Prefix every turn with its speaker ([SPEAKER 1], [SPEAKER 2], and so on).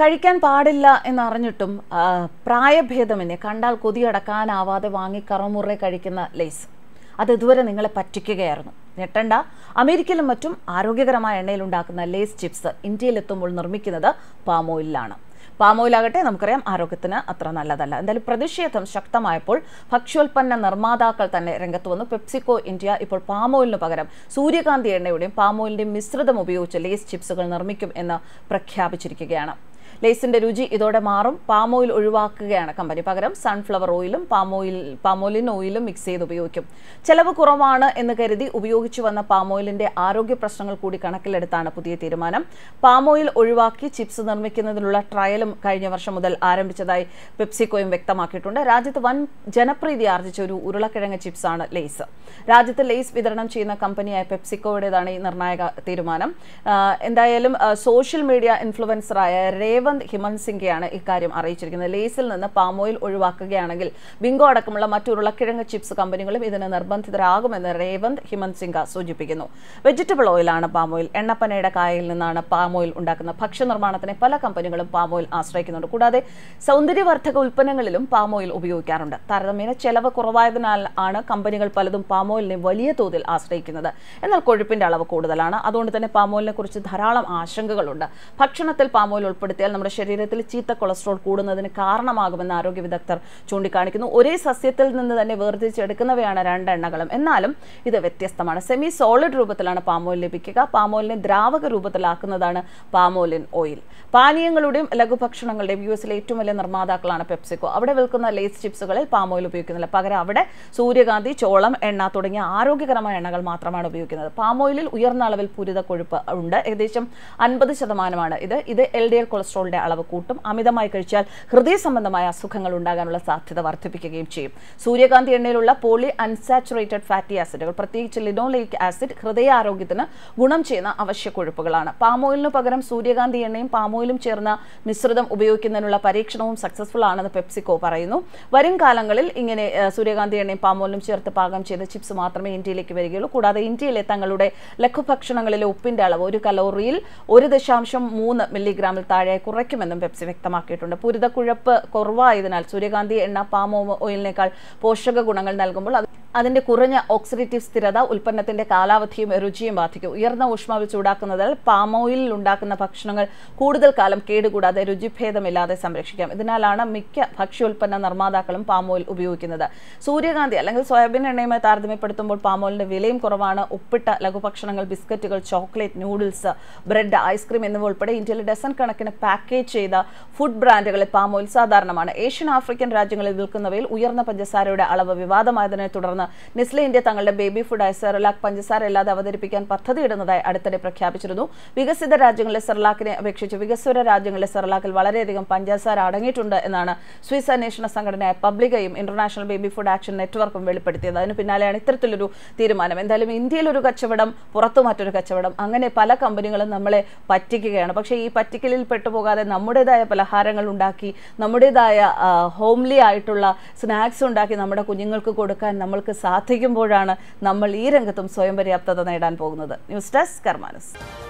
[SPEAKER 1] കഴിക്കാൻ പാടില്ല എന്നറിഞ്ഞിട്ടും പ്രായഭേദമെന്നെ കണ്ടാൽ കൊതിയടക്കാനാവാതെ വാങ്ങി കറമുറെ കഴിക്കുന്ന ലേസ് അത് ഇതുവരെ നിങ്ങളെ പറ്റിക്കുകയായിരുന്നു ഞെട്ടണ്ട അമേരിക്കയിലും മറ്റും ആരോഗ്യകരമായ എണ്ണയിൽ ഉണ്ടാക്കുന്ന ലേസ് ചിപ്സ് ഇന്ത്യയിലെത്തുമ്പോൾ നിർമ്മിക്കുന്നത് പാം ഓയിലാണ് പാം ഓയിലാകട്ടെ നമുക്കറിയാം ആരോഗ്യത്തിന് അത്ര നല്ലതല്ല എന്തായാലും പ്രതിഷേധം ശക്തമായപ്പോൾ ഭക്ഷ്യോൽപ്പന്ന നിർമ്മാതാക്കൾ തന്നെ രംഗത്ത് വന്നു പെപ്സിക്കോ ഇന്ത്യ ഇപ്പോൾ പാം ഓയിലിന് പകരം സൂര്യകാന്തി എണ്ണയുടെയും പാം ഓയിലിൻ്റെയും മിശ്രിതം ഉപയോഗിച്ച് ലേസ് ചിപ്സുകൾ നിർമ്മിക്കും എന്ന് പ്രഖ്യാപിച്ചിരിക്കുകയാണ് ലേസിന്റെ രുചി ഇതോടെ മാറും പാം ഓയിൽ ഒഴിവാക്കുകയാണ് കമ്പനി പകരം സൺഫ്ലവർ ഓയിലും പാമോയിൽ പാമോലിൻ ഓയിലും മിക്സ് ചെയ്ത് ഉപയോഗിക്കും ചെലവ് കുറവാണ് എന്ന് കരുതി ഉപയോഗിച്ചു വന്ന പാമോയിലിന്റെ ആരോഗ്യ പ്രശ്നങ്ങൾ കൂടി കണക്കിലെടുത്താണ് പുതിയ തീരുമാനം പാമോയിൽ ഒഴിവാക്കി ചിപ്സ് നിർമ്മിക്കുന്നതിനുള്ള ട്രയലും കഴിഞ്ഞ വർഷം മുതൽ ആരംഭിച്ചതായി പെപ്സിക്കോയും വ്യക്തമാക്കിയിട്ടുണ്ട് രാജ്യത്ത് വൻ ജനപ്രീതി ആർജിച്ച ഒരു ഉരുളക്കിഴങ്ങ് ചിപ്സാണ് ലേസ് രാജ്യത്ത് ലേസ് വിതരണം ചെയ്യുന്ന കമ്പനിയായ പെപ്സിക്കോയുടേതാണ് ഈ നിർണായക തീരുമാനം എന്തായാലും സോഷ്യൽ മീഡിയ ഇൻഫ്ലുവൻസറായ റേ രേവന്ത് ഹിമന്ത് സിംഗെയാണ് ഇക്കാര്യം അറിയിച്ചിരിക്കുന്നത് ലേസിൽ നിന്ന് പാം ഓയിൽ ഒഴിവാക്കുകയാണെങ്കിൽ ബിങ്കോ അടക്കമുള്ള മറ്റു ഉരുളക്കിഴങ്ങ് ചിപ്സ് കമ്പനികളും ഇതിന് നിർബന്ധിതരാകുമെന്ന് രേവന്ത് ഹിമന്ത് സിംഗ സൂചിപ്പിക്കുന്നു വെജിറ്റബിൾ ഓയിലാണ് പാം ഓയിൽ എണ്ണപ്പനയുടെ കായയിൽ നിന്നാണ് പാം ഓയിൽ ഉണ്ടാക്കുന്നത് ഭക്ഷ്യനിർമ്മാണത്തിന് പല കമ്പനികളും പാം ഓയിൽ ആശ്രയിക്കുന്നുണ്ട് കൂടാതെ സൗന്ദര്യവർദ്ധക ഉൽപ്പന്നങ്ങളിലും പാം ഓയിൽ ഉപയോഗിക്കാറുണ്ട് താരതമ്യേന ചെലവ് കുറവായതിനാൽ ആണ് കമ്പനികൾ പലതും പാം ഓയിലിനെ വലിയ തോതിൽ ആശ്രയിക്കുന്നത് എന്നാൽ കൊഴുപ്പിന്റെ അളവ് കൂടുതലാണ് അതുകൊണ്ട് തന്നെ പാം ഓയിലിനെ കുറിച്ച് ധാരാളം ആശങ്കകളുണ്ട് ഭക്ഷണത്തിൽ പാം ഓയിൽ ഉൾപ്പെടുത്തി ഉൾപ്പെടുത്തിയാൽ നമ്മുടെ ശരീരത്തിൽ ചീത്ത കൊളസ്ട്രോൾ കൂടുന്നതിന് കാരണമാകുമെന്ന് ആരോഗ്യ വിദഗ്ധർ ചൂണ്ടിക്കാണിക്കുന്നു ഒരേ സസ്യത്തിൽ നിന്ന് തന്നെ വേർതിരിച്ചെടുക്കുന്നവയാണ് രണ്ടെണ്ണകളും എന്നാലും ഇത് വ്യത്യസ്തമാണ് സെമി സോളിഡ് രൂപത്തിലാണ് പാമോയിൽ ലഭിക്കുക പാമോയിലിനെ ദ്രാവക രൂപത്തിലാക്കുന്നതാണ് പാമോലിൻ ഓയിൽ പാനീയങ്ങളുടെയും ലഘുഭക്ഷണങ്ങളുടെയും യു എസിലെ ഏറ്റവും വലിയ നിർമ്മാതാക്കളാണ് പെപ്സിക്കോ അവിടെ വിൽക്കുന്ന ലേസ് ചിപ്സുകളിൽ പാമോയിൽ ഉപയോഗിക്കുന്നില്ല പകരം അവിടെ സൂര്യകാന്തി ചോളം എണ്ണ തുടങ്ങിയ ആരോഗ്യകരമായ എണ്ണകൾ മാത്രമാണ് ഉപയോഗിക്കുന്നത് പാമോയിലിൽ ഉയർന്ന അളവിൽ പൂരിത കൊഴുപ്പ് ഉണ്ട് ഏകദേശം അൻപത് ശതമാനമാണ് ഇത് ഇത് എൽ ഡി എൽ കൊളസ്ട്രോൾ കൊളസ്ട്രോളിന്റെ അളവ് കൂട്ടും അമിതമായി കഴിച്ചാൽ ഹൃദയ സംബന്ധമായ അസുഖങ്ങൾ ഉണ്ടാകാനുള്ള സാധ്യത വർദ്ധിപ്പിക്കുകയും ചെയ്യും സൂര്യകാന്തി എണ്ണയിലുള്ള പോളി അൺസാച്ചുറേറ്റഡ് ഫാറ്റി ആസിഡുകൾ പ്രത്യേകിച്ച് ലിനോലൈക് ആസിഡ് ഹൃദയാരോഗ്യത്തിന് ഗുണം ചെയ്യുന്ന അവശ്യ കൊഴുപ്പുകളാണ് പാമോയിലിന് പകരം സൂര്യകാന്തി എണ്ണയും പാമോയിലും ചേർന്ന മിശ്രിതം ഉപയോഗിക്കുന്നതിനുള്ള പരീക്ഷണവും സക്സസ്ഫുൾ ആണെന്ന് പെപ്സിക്കോ പറയുന്നു വരും കാലങ്ങളിൽ ഇങ്ങനെ സൂര്യകാന്തി എണ്ണയും പാമോയിലും ചേർത്ത് പാകം ചെയ്ത ചിപ്സ് മാത്രമേ ഇന്ത്യയിലേക്ക് വരികയുള്ളൂ കൂടാതെ ഇന്ത്യയിലെ തങ്ങളുടെ ലഘുഭക്ഷണങ്ങളിലെ ഉപ്പിന്റെ അളവ് ഒരു കലോറിയിൽ ഒരു ദശാംശം മൂന്ന് മില്ലിഗ്രാമിൽ താഴെ കുറയ്ക്കുമെന്നും പെപ്സി വ്യക്തമാക്കിയിട്ടുണ്ട് പുരിതക്കുഴപ്പ് കുറവായതിനാൽ സൂര്യകാന്തി എണ്ണ പാം ഓയിലിനേക്കാൾ പോഷക ഗുണങ്ങൾ നൽകുമ്പോൾ അതിന്റെ കുറഞ്ഞ ഓക്സിഡേറ്റീവ് സ്ഥിരത ഉൽപ്പന്നത്തിന്റെ കാലാവധിയും രുചിയും ബാധിക്കും ഉയർന്ന ഊഷ്മാവിൽ ചൂടാക്കുന്നതിൽ പാം ഓയിലിൽ ഉണ്ടാക്കുന്ന ഭക്ഷണങ്ങൾ കൂടുതൽ കാലം കേടുകൂടാതെ രുചിഭേദമില്ലാതെ സംരക്ഷിക്കാം ഇതിനാലാണ് മിക്ക ഭക്ഷ്യോൽപ്പന്ന നിർമ്മാതാക്കളും പാം ഓയിൽ ഉപയോഗിക്കുന്നത് സൂര്യകാന്തി അല്ലെങ്കിൽ സോയാബീൻ എണ്ണയുമായി താരതമ്യപ്പെടുത്തുമ്പോൾ പാം ഓയിലിന്റെ വിലയും കുറവാണ് ഉപ്പിട്ട ലഘുഭക്ഷണങ്ങൾ ബിസ്ക്കറ്റുകൾ ചോക്ലേറ്റ് നൂഡിൽസ് ബ്രെഡ് ഐസ്ക്രീം എന്നിവ ഉൾപ്പെടെ ഇന്ത്യയിലെ ഡസൺ കണക്കിന് പാക്കേജ് ചെയ്ത ഫുഡ് ബ്രാൻഡുകളിൽ പാം ഓയിൽ സാധാരണമാണ് ഏഷ്യൻ ആഫ്രിക്കൻ രാജ്യങ്ങളിൽ വിൽക്കുന്നവയിൽ ഉയർന്ന പഞ്ചസാരയുടെ അളവ് വിവാദമായതിനെ തുടർന്ന് നെസ്ലെ ഇന്ത്യ തങ്ങളുടെ ബേബി ആയ സെറലാക്ക് പഞ്ചസാര ഇല്ലാതെ അവതരിപ്പിക്കാൻ പദ്ധതിയിടുന്നതായി അടുത്തിടെ പ്രഖ്യാപിച്ചിരുന്നു വികസിത രാജ്യങ്ങളിലെ സെറലാക്കിനെ അപേക്ഷിച്ച് വികസ്വര രാജ്യങ്ങളിലെ സെറലാക്കിൽ വളരെയധികം പഞ്ചസാര അടങ്ങിയിട്ടുണ്ട് എന്നാണ് സ്വിസ് അന്വേഷണ സംഘടനയായ പബ്ലികയും ഇന്റർനാഷണൽ ബേബി ഫുഡ് ആക്ഷൻ നെറ്റ്വർക്കും വെളിപ്പെടുത്തിയത് അതിന് പിന്നാലെയാണ് ഇത്തരത്തിലൊരു തീരുമാനം എന്തായാലും ഇന്ത്യയിൽ ഒരു കച്ചവടം പുറത്തു മറ്റൊരു കച്ചവടം അങ്ങനെ പല കമ്പനികളും നമ്മളെ പറ്റിക്കുകയാണ് പക്ഷേ ഈ പറ്റിക്കലിൽ പെട്ടുപോകും പോകാതെ നമ്മുടേതായ പലഹാരങ്ങൾ ഉണ്ടാക്കി നമ്മുടേതായ ഹോംലി ആയിട്ടുള്ള സ്നാക്സ് ഉണ്ടാക്കി നമ്മുടെ കുഞ്ഞുങ്ങൾക്ക് കൊടുക്കാൻ നമ്മൾക്ക് സാധിക്കുമ്പോഴാണ് നമ്മൾ ഈ രംഗത്തും സ്വയം പര്യാപ്തത നേടാൻ പോകുന്നത് ന്യൂസ് ഡെസ്ക് കർമാനസ്